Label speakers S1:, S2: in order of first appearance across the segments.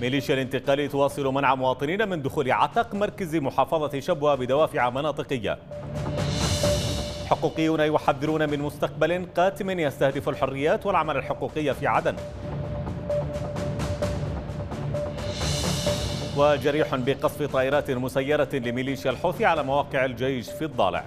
S1: ميليشيا الانتقال تواصل منع مواطنين من دخول عتق مركز محافظة شبوة بدوافع مناطقية حقوقيون يحذرون من مستقبل قاتم يستهدف الحريات والعمل الحقوقي في عدن وجريح بقصف طائرات مسيرة لميليشيا الحوثي على مواقع الجيش في الضالع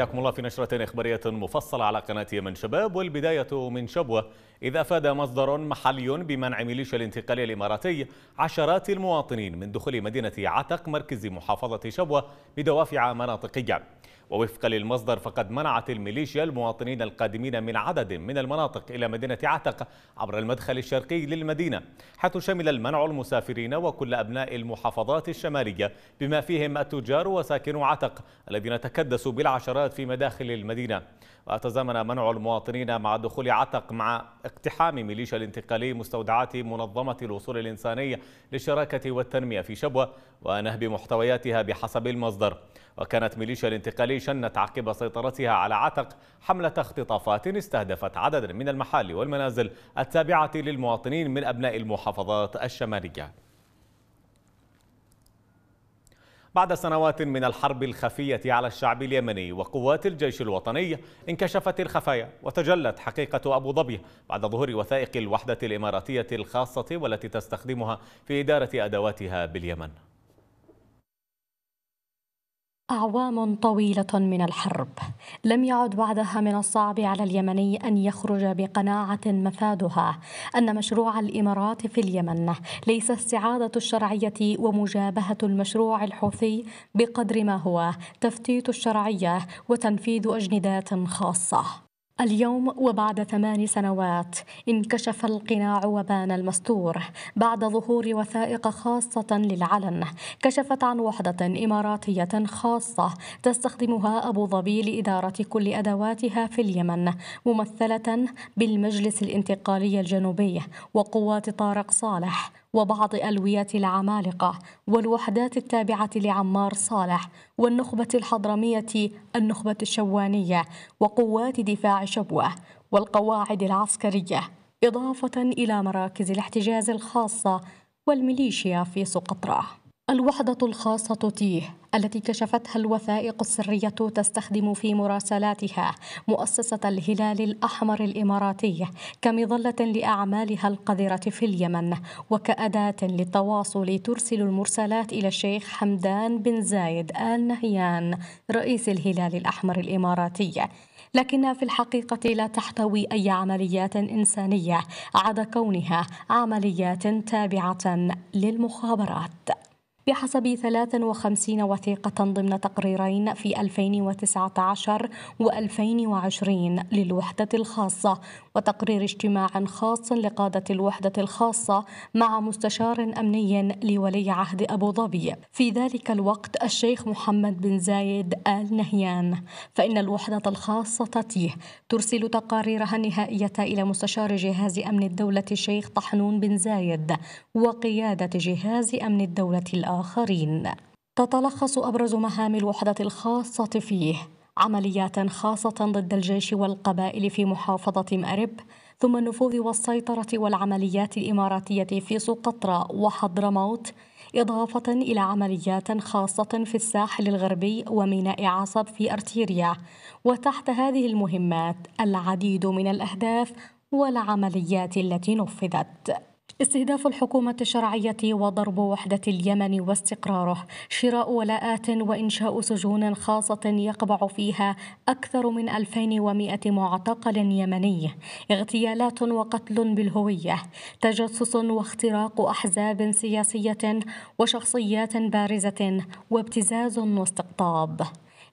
S1: حياكم الله في نشرة إخبارية مفصلة على قناة يمن شباب والبداية من شبوة إذا أفاد مصدر محلي بمنع ميليشيا الانتقالية الإماراتي عشرات المواطنين من دخول مدينة عتق مركز محافظة شبوة بدوافع مناطقية ووفقا للمصدر فقد منعت الميليشيا المواطنين القادمين من عدد من المناطق إلى مدينة عتق عبر المدخل الشرقي للمدينة حيث شمل المنع المسافرين وكل أبناء المحافظات الشمالية بما فيهم التجار وساكنو عتق الذين تكدسوا بالعشرات في مداخل المدينة وتزامن منع المواطنين مع دخول عتق مع اقتحام ميليشيا الانتقالي مستودعات منظمة الوصول الإنساني للشراكة والتنمية في شبوة ونهب محتوياتها بحسب المصدر وكانت ميليشيا الانتقالي شنت عقب سيطرتها على عتق حملة اختطافات استهدفت عددا من المحال والمنازل التابعة للمواطنين من أبناء المحافظات الشمالية بعد سنوات من الحرب الخفية على الشعب اليمني وقوات الجيش الوطني انكشفت الخفايا وتجلت حقيقة أبو ظبي بعد ظهور وثائق الوحدة الإماراتية الخاصة والتي تستخدمها في إدارة أدواتها باليمن
S2: أعوام طويلة من الحرب، لم يعد بعدها من الصعب على اليمني أن يخرج بقناعة مفادها أن مشروع الإمارات في اليمن ليس استعادة الشرعية ومجابهة المشروع الحوثي بقدر ما هو تفتيت الشرعية وتنفيذ أجندات خاصة. اليوم وبعد ثمان سنوات انكشف القناع وبان المستور بعد ظهور وثائق خاصة للعلن كشفت عن وحدة إماراتية خاصة تستخدمها أبو ظبي لإدارة كل أدواتها في اليمن ممثلة بالمجلس الانتقالي الجنوبي وقوات طارق صالح وبعض ألوية العمالقة والوحدات التابعة لعمار صالح والنخبة الحضرمية النخبة الشوانية وقوات دفاع شبوة والقواعد العسكرية إضافة إلى مراكز الاحتجاز الخاصة والميليشيا في سقطرى الوحدة الخاصة تيه التي كشفتها الوثائق السرية تستخدم في مراسلاتها مؤسسة الهلال الأحمر الإماراتي كمظلة لأعمالها القذرة في اليمن وكأداة للتواصل ترسل المرسلات إلى الشيخ حمدان بن زايد آل نهيان رئيس الهلال الأحمر الإماراتي لكنها في الحقيقة لا تحتوي أي عمليات إنسانية عدا كونها عمليات تابعة للمخابرات بحسب 53 وثيقة ضمن تقريرين في 2019 و2020 للوحدة الخاصة وتقرير اجتماع خاص لقادة الوحدة الخاصة مع مستشار أمني لولي عهد أبو ظبي في ذلك الوقت الشيخ محمد بن زايد آل نهيان فإن الوحدة الخاصة تيه ترسل تقاريرها النهائية إلى مستشار جهاز أمن الدولة الشيخ طحنون بن زايد وقيادة جهاز أمن الدولة الآخر الآخرين تتلخص أبرز مهام الوحدة الخاصة فيه عمليات خاصة ضد الجيش والقبائل في محافظة مأرب ثم النفوذ والسيطرة والعمليات الإماراتية في سقطرى وحضرموت إضافة إلى عمليات خاصة في الساحل الغربي وميناء عصب في أرتيريا وتحت هذه المهمات العديد من الأهداف والعمليات التي نفذت استهداف الحكومة الشرعية وضرب وحدة اليمن واستقراره، شراء ولاءات وإنشاء سجون خاصة يقبع فيها أكثر من 2100 معتقل يمني، اغتيالات وقتل بالهوية، تجسس واختراق أحزاب سياسية وشخصيات بارزة وابتزاز واستقطاب.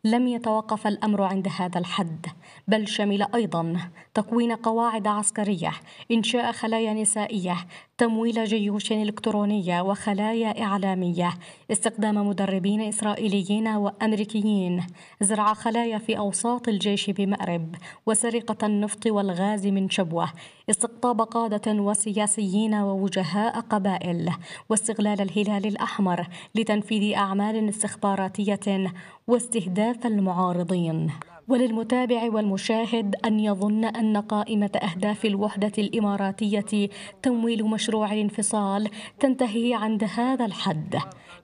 S2: لم يتوقف الامر عند هذا الحد بل شمل ايضا تكوين قواعد عسكريه انشاء خلايا نسائيه تمويل جيوش إلكترونية وخلايا إعلامية استخدام مدربين إسرائيليين وأمريكيين زرع خلايا في أوساط الجيش بمأرب وسرقة النفط والغاز من شبوة استقطاب قادة وسياسيين ووجهاء قبائل واستغلال الهلال الأحمر لتنفيذ أعمال استخباراتية واستهداف المعارضين وللمتابع والمشاهد أن يظن أن قائمة أهداف الوحدة الإماراتية تمويل مشروع الانفصال تنتهي عند هذا الحد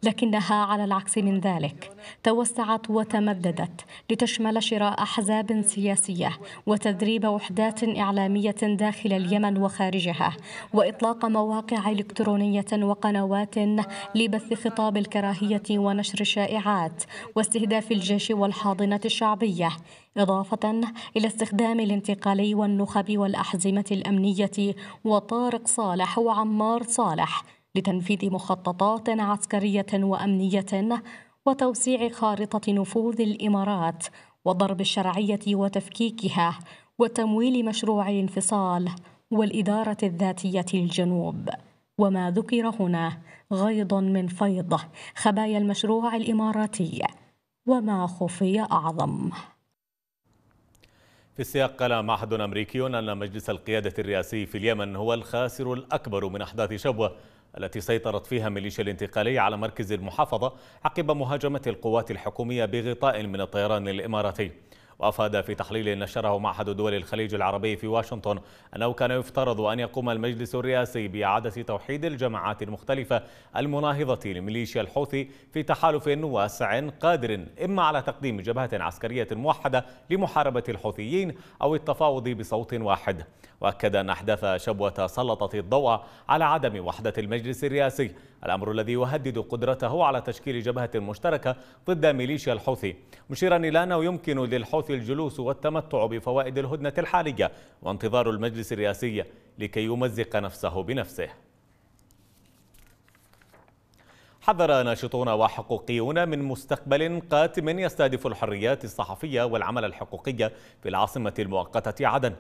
S2: لكنها على العكس من ذلك توسعت وتمددت لتشمل شراء أحزاب سياسية وتدريب وحدات إعلامية داخل اليمن وخارجها وإطلاق مواقع إلكترونية وقنوات لبث خطاب الكراهية ونشر الشائعات واستهداف الجيش والحاضنة الشعبية إضافة إلى استخدام الانتقالي والنخب والأحزمة الأمنية وطارق صالح وعمار صالح لتنفيذ مخططات عسكرية وأمنية وتوسيع خارطة نفوذ الإمارات وضرب الشرعية وتفكيكها وتمويل مشروع الانفصال والإدارة الذاتية الجنوب وما ذكر هنا غيض من فيض خبايا المشروع الإماراتي وما خفي أعظم
S1: في السياق قال معهد أمريكي أن مجلس القيادة الرئاسي في اليمن هو الخاسر الأكبر من أحداث شبوة التي سيطرت فيها ميليشيا الانتقالية على مركز المحافظة عقب مهاجمة القوات الحكومية بغطاء من الطيران الإماراتي وأفاد في تحليل نشره معهد دول الخليج العربي في واشنطن أنه كان يفترض أن يقوم المجلس الرئاسي بإعادة توحيد الجماعات المختلفة المناهضة لميليشيا الحوثي في تحالف واسع قادر إما على تقديم جبهة عسكرية موحدة لمحاربة الحوثيين أو التفاوض بصوت واحد وأكد أن أحداث شبوة سلطت الضوء على عدم وحدة المجلس الرئاسي الأمر الذي يهدد قدرته على تشكيل جبهة مشتركة ضد ميليشيا الحوثي مشيرا إلى أنه يمكن للحوثي الجلوس والتمتع بفوائد الهدنة الحالية وانتظار المجلس الرئاسي لكي يمزق نفسه بنفسه حذر ناشطون وحقوقيون من مستقبل قاتم يستهدف الحريات الصحفية والعمل الحقوقي في العاصمة المؤقتة عدن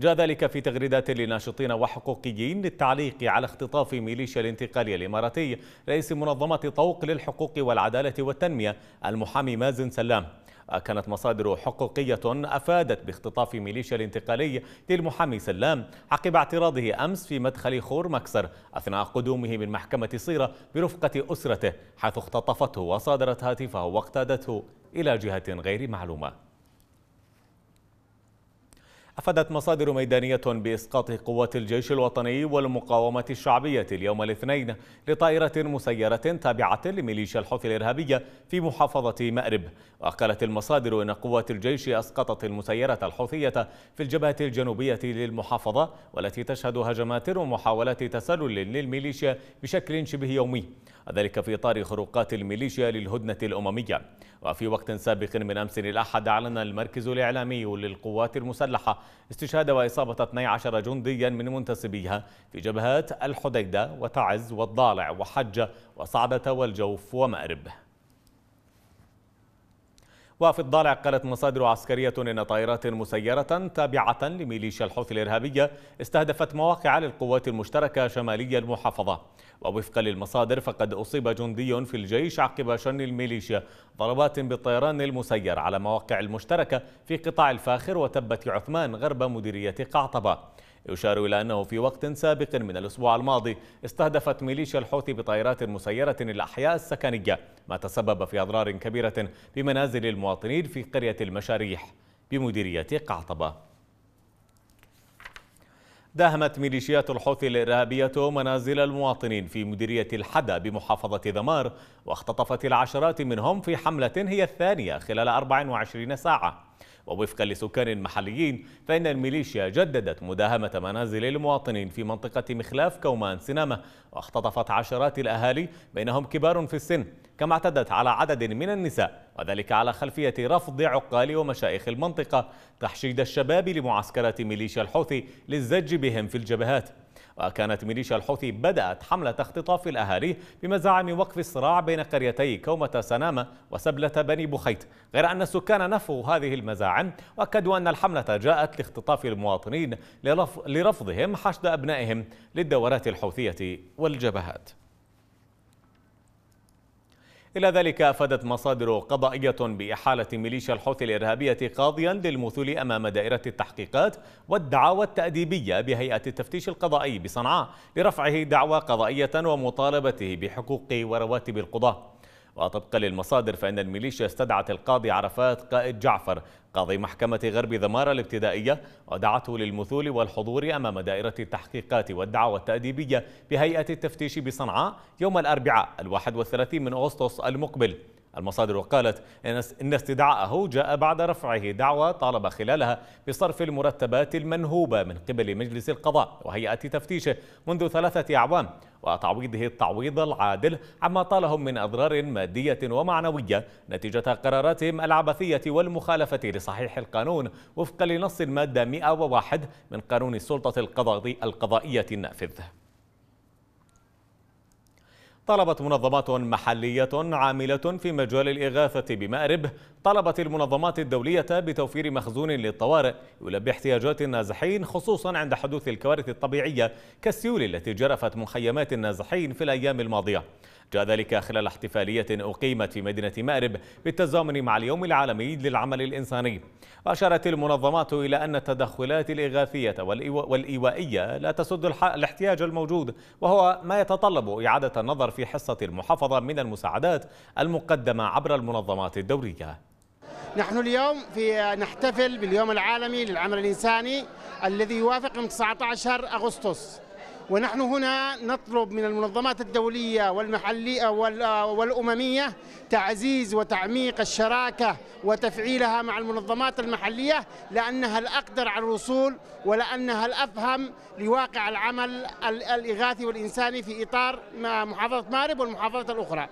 S1: جاء ذلك في تغريدات لناشطين وحقوقيين للتعليق على اختطاف ميليشيا الانتقالي الإماراتي رئيس منظمة طوق للحقوق والعدالة والتنمية المحامي مازن سلام كانت مصادر حقوقية أفادت باختطاف ميليشيا الانتقالي للمحامي سلام عقب اعتراضه أمس في مدخل خور مكسر أثناء قدومه من محكمة صيرة برفقة أسرته حيث اختطفته وصادرت هاتفه واقتادته إلى جهة غير معلومة أفادت مصادر ميدانية بإسقاط قوات الجيش الوطني والمقاومة الشعبية اليوم الاثنين لطائرة مسيرة تابعة لميليشيا الحوثي الإرهابية في محافظة مأرب وقالت المصادر أن قوات الجيش أسقطت المسيرة الحوثية في الجبهة الجنوبية للمحافظة والتي تشهد هجمات ومحاولات تسلل للميليشيا بشكل شبه يومي وذلك في إطار خروقات الميليشيا للهدنة الأممية وفي وقت سابق من أمس الأحد أعلن المركز الإعلامي للقوات المسلحة استشهاد وإصابة 12 جنديا من منتسبيها في جبهات الحديدة وتعز والضالع وحجة وصعدة والجوف ومأرب وفي الضالع قالت مصادر عسكرية إن طائرات مسيرة تابعة لميليشيا الحوثي الإرهابية استهدفت مواقع للقوات المشتركة شمالي المحافظة ووفقا للمصادر فقد أصيب جندي في الجيش عقب شن الميليشيا ضربات بالطيران المسير على مواقع المشتركة في قطاع الفاخر وتبة عثمان غرب مديرية قعطبة يشار إلى أنه في وقت سابق من الأسبوع الماضي استهدفت ميليشيا الحوثي بطائرات مسيرة الأحياء السكنية ما تسبب في أضرار كبيرة بمنازل المواطنين في قرية المشاريح بمديرية قعطبة داهمت ميليشيات الحوثي الإرهابية منازل المواطنين في مديرية الحدى بمحافظة ذمار واختطفت العشرات منهم في حملة هي الثانية خلال 24 ساعة ووفقا لسكان محليين فإن الميليشيا جددت مداهمة منازل المواطنين في منطقة مخلاف كومان سنامة واختطفت عشرات الأهالي بينهم كبار في السن كما اعتدت على عدد من النساء وذلك على خلفية رفض عقال ومشايخ المنطقة تحشيد الشباب لمعسكرات ميليشيا الحوثي للزج بهم في الجبهات وكانت ميليشيا الحوثي بدأت حملة اختطاف الأهالي بمزاعم وقف الصراع بين قريتي كومة سنامة وسبلة بني بخيت غير أن السكان نفوا هذه المزاعم وأكدوا أن الحملة جاءت لاختطاف المواطنين لرفضهم حشد أبنائهم للدورات الحوثية والجبهات إلى ذلك أفادت مصادر قضائية بإحالة ميليشيا الحوثي الإرهابية قاضيا للمثول أمام دائرة التحقيقات والدعاوى التأديبية بهيئة التفتيش القضائي بصنعاء لرفعه دعوى قضائية ومطالبته بحقوق ورواتب القضاة وطبقا للمصادر فإن الميليشيا استدعت القاضي عرفات قائد جعفر قاضي محكمة غرب ذمارة الابتدائية ودعته للمثول والحضور أمام دائرة التحقيقات والدعوة التأديبية بهيئة التفتيش بصنعاء يوم الأربعاء الواحد والثلاثين من أغسطس المقبل المصادر قالت إن استدعاءه جاء بعد رفعه دعوى طالب خلالها بصرف المرتبات المنهوبة من قبل مجلس القضاء وهيئة تفتيشه منذ ثلاثة أعوام وتعويضه التعويض العادل عما طالهم من أضرار مادية ومعنوية نتيجة قراراتهم العبثية والمخالفة لصحيح القانون وفقا لنص المادة 101 من قانون السلطة القضائية النافذ طلبت منظمات محلية عاملة في مجال الإغاثة بمأرب طلبت المنظمات الدولية بتوفير مخزون للطوارئ يلبي احتياجات النازحين خصوصا عند حدوث الكوارث الطبيعية كالسيول التي جرفت مخيمات النازحين في الأيام الماضية جاء ذلك خلال احتفالية أقيمت في مدينة مأرب بالتزامن مع اليوم العالمي للعمل الإنساني وأشارت المنظمات إلى أن التدخلات الإغاثية والإيوائية لا تسد الاحتياج الموجود وهو ما يتطلب إعادة النظر في حصة المحافظة من المساعدات المقدمة عبر المنظمات الدورية نحن اليوم في نحتفل باليوم العالمي للعمل الإنساني الذي يوافق من 19 أغسطس ونحن هنا نطلب من المنظمات الدولية والمحلية آه، والأممية تعزيز وتعميق الشراكة وتفعيلها مع المنظمات المحلية لأنها الأقدر على الوصول ولأنها الأفهم لواقع العمل الإغاثي والإنساني في إطار محافظة مارب والمحافظات الأخرى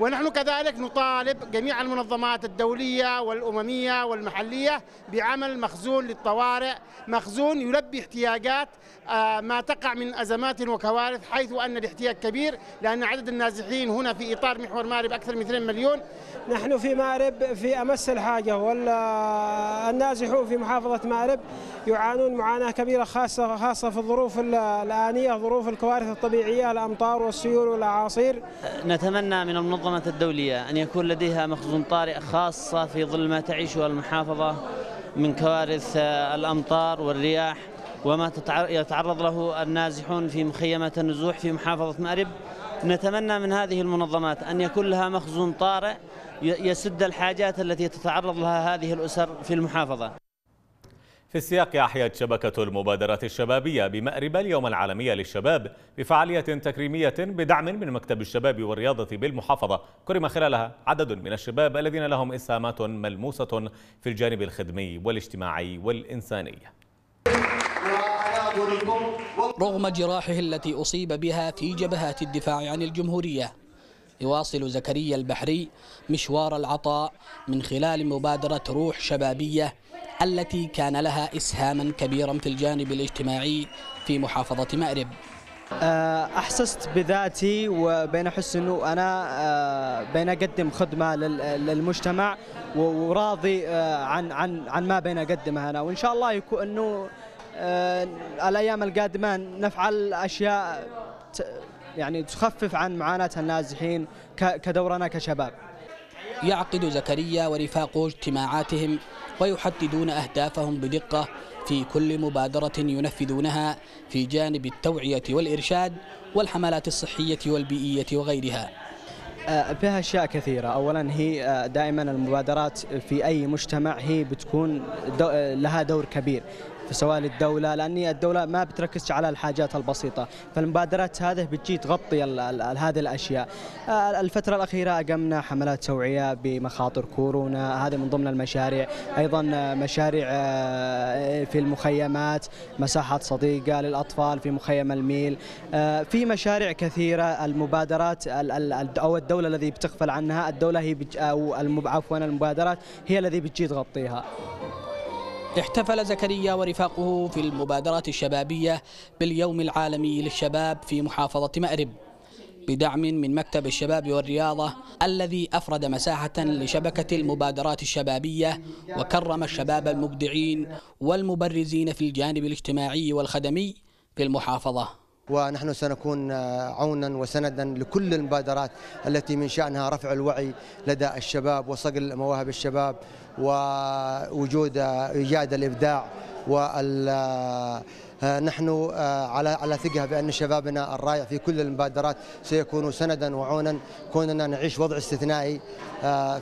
S1: ونحن كذلك نطالب جميع المنظمات الدولية والأممية والمحلية بعمل مخزون للطوارئ مخزون يلبي احتياجات آه، ما تقع من أزمات وكوارث حيث أن الاحتياج كبير لأن عدد النازحين هنا في إطار محور مارب أكثر من 2 مليون
S3: نحن في مارب في أمس الحاجة والنازحون في محافظة مارب يعانون معاناة كبيرة خاصة خاصة في الظروف الآنية ظروف الكوارث الطبيعية الأمطار والسيول والأعاصير
S4: نتمنى من المنظمة المنظمات الدولية أن يكون لديها مخزون طارئ خاصة في ظل ما تعيشه المحافظة من كوارث آه، الأمطار والرياح وما يتعرض له النازحون في مخيمات النزوح في محافظة مأرب نتمنى من هذه المنظمات أن يكون لها مخزون طارئ يسد الحاجات التي تتعرض لها هذه الأسر في المحافظة
S1: في السياق أحيت شبكة المبادرات الشبابية بمأرب اليوم العالمي للشباب بفعالية تكريمية بدعم من مكتب الشباب والرياضة بالمحافظة كرم خلالها عدد من الشباب الذين لهم إسهامات ملموسة في الجانب الخدمي والاجتماعي والإنساني
S4: رغم جراحه التي أصيب بها في جبهات الدفاع عن الجمهورية يواصل زكريا البحري مشوار العطاء من خلال مبادرة روح شبابية التي كان لها إسهاما كبيرا في الجانب الاجتماعي في محافظة مأرب آه، احسست بذاتي وبين احس انه انا آه، بين اقدم خدمه للمجتمع وراضي آه، عن عن عن ما بين اقدمه انا وان شاء الله يكون انه الايام القادمه نفعل اشياء يعني تخفف عن معاناه النازحين كدورنا كشباب. يعقد زكريا ورفاقه اجتماعاتهم ويحددون أهدافهم بدقة في كل مبادرة ينفذونها في جانب التوعية والإرشاد والحملات الصحية والبيئية وغيرها آه، فيها اشياء كثيره اولا هي آه، دائما المبادرات في اي مجتمع هي بتكون آه، لها دور كبير سواء للدوله لان الدوله ما بتركز على الحاجات البسيطه فالمبادرات هذه بتجي تغطي هذه الاشياء آه، الفتره الاخيره اقمنا حملات توعيه بمخاطر كورونا هذه من ضمن المشاريع ايضا مشاريع آه، في المخيمات مساحات صديقه للاطفال في مخيم الميل آه، في مشاريع كثيره المبادرات او الدوله الذي بتغفل عنها الدوله هي او عفوا المبادرات هي الذي بتجي تغطيها احتفل زكريا ورفاقه في المبادرة الشبابية باليوم العالمي للشباب في محافظة مأرب بدعم من مكتب الشباب والرياضة الذي أفرد مساحة لشبكة المبادرات الشبابية وكرم الشباب المبدعين والمبرزين في الجانب الاجتماعي والخدمي في المحافظة ونحن سنكون آه، عونا وسندا لكل المبادرات التي من شأنها رفع الوعي لدى الشباب
S2: وصقل مواهب الشباب ووجود آه، إيجاد الإبداع وال آه، نحن على على ثقه بان شبابنا الرائع في كل المبادرات سيكون سندا وعونا كوننا نعيش وضع استثنائي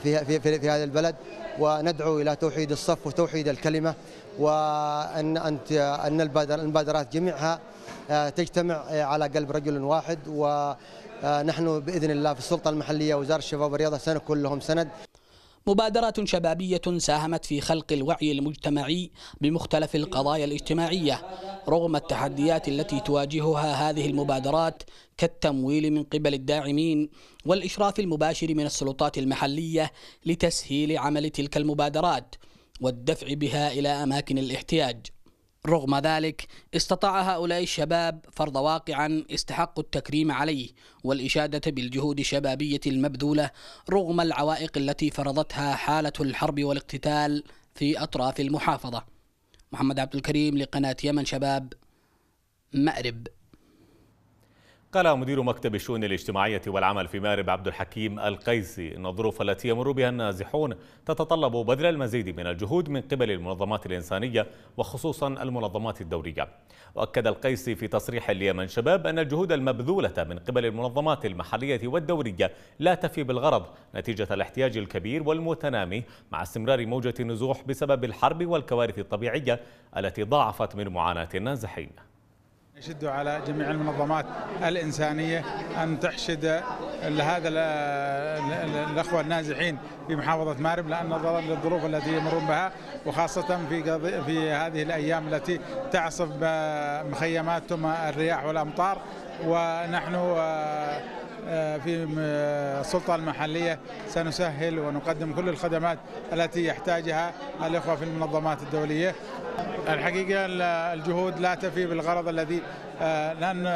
S2: في في في, في هذا البلد وندعو الى توحيد الصف وتوحيد الكلمه وان ان ان المبادرات جميعها آه، تجتمع آه، على قلب رجل واحد ونحن آه، باذن الله في السلطه المحليه وزاره الشباب والرياضه سنكون لهم سند
S4: مبادرات شبابية ساهمت في خلق الوعي المجتمعي بمختلف القضايا الاجتماعية رغم التحديات التي تواجهها هذه المبادرات كالتمويل من قبل الداعمين والإشراف المباشر من السلطات المحلية لتسهيل عمل تلك المبادرات والدفع بها إلى أماكن الاحتياج رغم ذلك استطاع هؤلاء الشباب فرض واقعا استحق التكريم عليه والإشادة بالجهود الشبابية المبذولة رغم العوائق التي فرضتها حالة الحرب والاقتتال في أطراف المحافظة محمد عبد الكريم لقناة يمن شباب مأرب
S1: قال مدير مكتب الشؤون الاجتماعية والعمل في مأرب عبد الحكيم القيسي أن الظروف التي يمر بها النازحون تتطلب بذل المزيد من الجهود من قبل المنظمات الإنسانية وخصوصا المنظمات الدولية وأكد القيسي في تصريح ليمن شباب أن الجهود المبذولة من قبل المنظمات المحلية والدولية لا تفي بالغرض نتيجة الاحتياج الكبير والمتنامي مع استمرار موجة النزوح بسبب الحرب والكوارث الطبيعية التي ضاعفت من معاناة النازحين يشد على جميع المنظمات الإنسانية أن تحشد لهذا الأخوة النازحين في محافظة مارب لأن نظرا للظروف التي يمرون بها وخاصة في في هذه الأيام التي تعصف مخيماتهم الرياح والأمطار ونحن
S3: آه، آه، في آه، السلطة المحلية سنسهل ونقدم
S1: كل الخدمات التي يحتاجها الإخوة في المنظمات الدولية الحقيقة الجهود لا تفي بالغرض الذي آه، لأن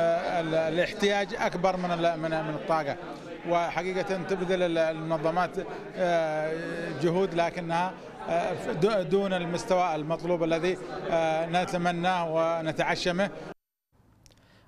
S1: الاحتياج أكبر من من الطاقة وحقيقة تبذل المنظمات
S3: جهود لكنها دون المستوى المطلوب الذي
S1: نتمناه ونتعشمه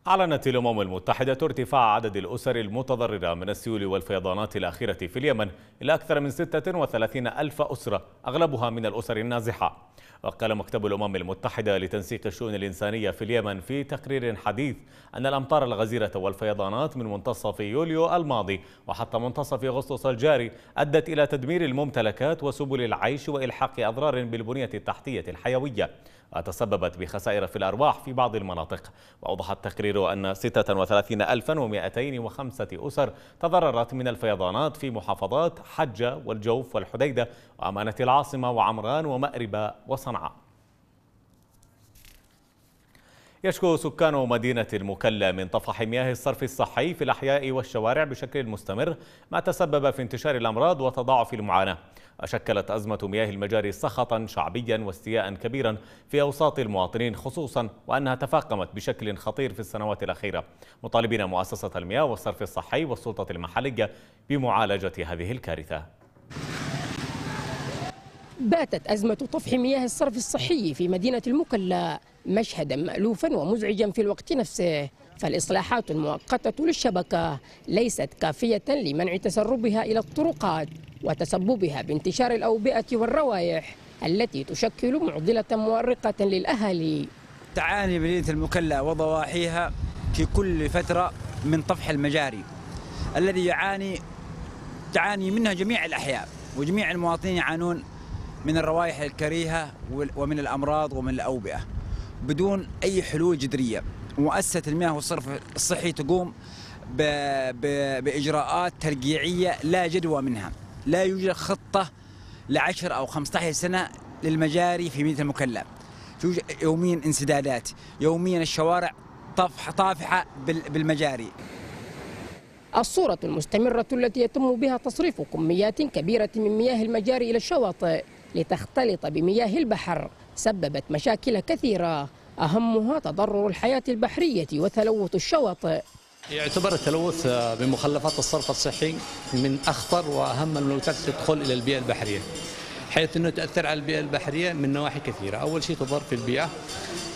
S1: أعلنت الأمم المتحدة ارتفاع عدد الأسر المتضررة من السيول والفيضانات الأخيرة في اليمن إلى أكثر من 36 ألف أسرة أغلبها من الأسر النازحة وقال مكتب الأمم المتحدة لتنسيق الشؤون الإنسانية في اليمن في تقرير حديث أن الأمطار الغزيرة والفيضانات من منتصف يوليو الماضي وحتى منتصف أغسطس الجاري أدت إلى تدمير الممتلكات وسبل العيش وإلحاق أضرار بالبنية التحتية الحيوية وتسببت بخسائر في الأرواح في بعض المناطق وأوضح التقرير أن 36205 أسر تضررت من الفيضانات في محافظات حجة والجوف والحديدة وأمانة العاصمة وعمران ومأرب وصنعاء صنعاء يشكو سكان مدينة المكلا من طفح مياه الصرف الصحي في الأحياء والشوارع بشكل مستمر ما تسبب في انتشار الأمراض وتضاعف المعاناة أشكلت أزمة مياه المجاري سخطا شعبيا واستياء كبيرا في أوساط المواطنين خصوصا وأنها تفاقمت بشكل خطير في السنوات الأخيرة مطالبين مؤسسة المياه والصرف الصحي والسلطة المحلية بمعالجة هذه الكارثة
S3: باتت أزمة طفح مياه الصرف الصحي في مدينة المكلا مشهدا مألوفا ومزعجا في الوقت نفسه فالإصلاحات المؤقتة للشبكة ليست كافية لمنع تسربها إلى الطرقات وتسببها بانتشار الأوبئة والروائح التي تشكل معضلة مؤرقة للأهالي تعاني مدينة المكلا وضواحيها في كل فترة من طفح المجاري الذي يعاني تعاني منها جميع الأحياء وجميع المواطنين يعانون من الروائح الكريهة ومن الأمراض ومن الأوبئة بدون أي حلول جذرية مؤسسة المياه والصرف الصحي تقوم بإجراءات ترقيعية لا جدوى منها لا يوجد خطة لعشر أو 15 سنة للمجاري في مدينة المكلا يوميا انسدادات يوميا الشوارع طفح طافحة بالمجاري الصورة المستمرة التي يتم بها تصريف كميات كبيرة من مياه المجاري إلى الشواطئ لتختلط بمياه البحر سببت مشاكل كثيرة أهمها تضرر الحياة البحرية وتلوث الشواطئ
S1: يعتبر التلوث بمخلفات الصرف الصحي من أخطر وأهم الملوثات تدخل إلى البيئة البحرية حيث أنه تأثر على البيئة البحرية من نواحي كثيرة أول شيء تضر في البيئة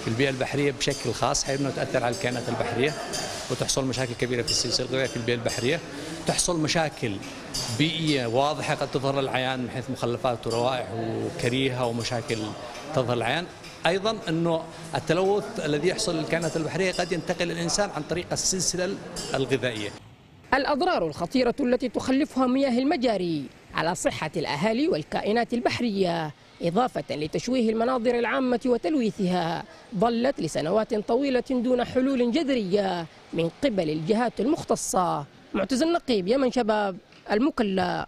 S1: في البيئة البحرية بشكل خاص حيث أنه تأثر على الكائنات البحرية وتحصل مشاكل كبيرة في السلسلة الغذائية في البيئة البحرية تحصل مشاكل بيئية واضحة قد تظهر للعيان من حيث مخلفات وروائح وكريهة ومشاكل تظهر العيان ايضا انه التلوث الذي يحصل للكائنات البحريه قد ينتقل للانسان عن طريق السلسله الغذائيه.
S3: الاضرار الخطيره التي تخلفها مياه المجاري على صحة الأهالي والكائنات البحرية إضافة لتشويه المناظر العامة وتلويثها ظلت لسنوات طويلة دون حلول جذرية من قبل الجهات المختصة معتز النقيب يمن شباب المكلا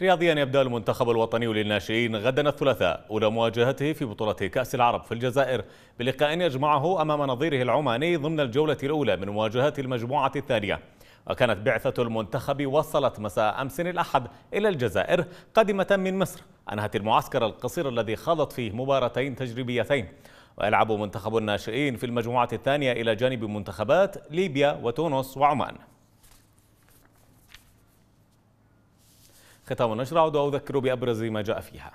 S1: رياضيا يبدأ المنتخب الوطني للناشئين غدا الثلاثاء أولى مواجهته في بطولة كأس العرب في الجزائر بلقاء يجمعه أمام نظيره العماني ضمن الجولة الأولى من مواجهات المجموعة الثانية وكانت بعثة المنتخب وصلت مساء أمس الأحد إلى الجزائر قادمة من مصر أنهت المعسكر القصير الذي خاضت فيه مباراتين تجريبيتين ويلعب منتخب الناشئين في المجموعة الثانية إلى جانب منتخبات ليبيا وتونس وعمان ختام النشرة أعود أذكر بأبرز ما جاء فيها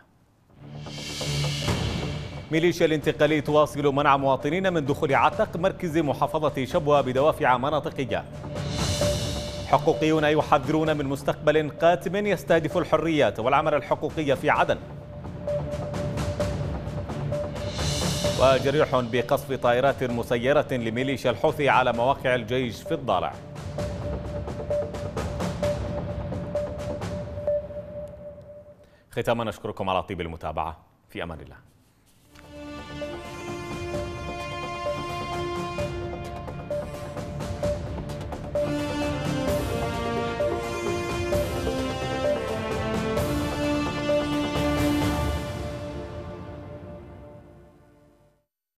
S1: ميليشيا الانتقالي تواصل منع مواطنين من دخول عتق مركز محافظة شبوة بدوافع مناطقية حقوقيون يحذرون من مستقبل قاتم يستهدف الحريات والعمل الحقوقي في عدن وجريح بقصف طائرات مسيرة لميليشيا الحوثي على مواقع الجيش في الضالع ختاما نشكركم على طيب المتابعة في أمان الله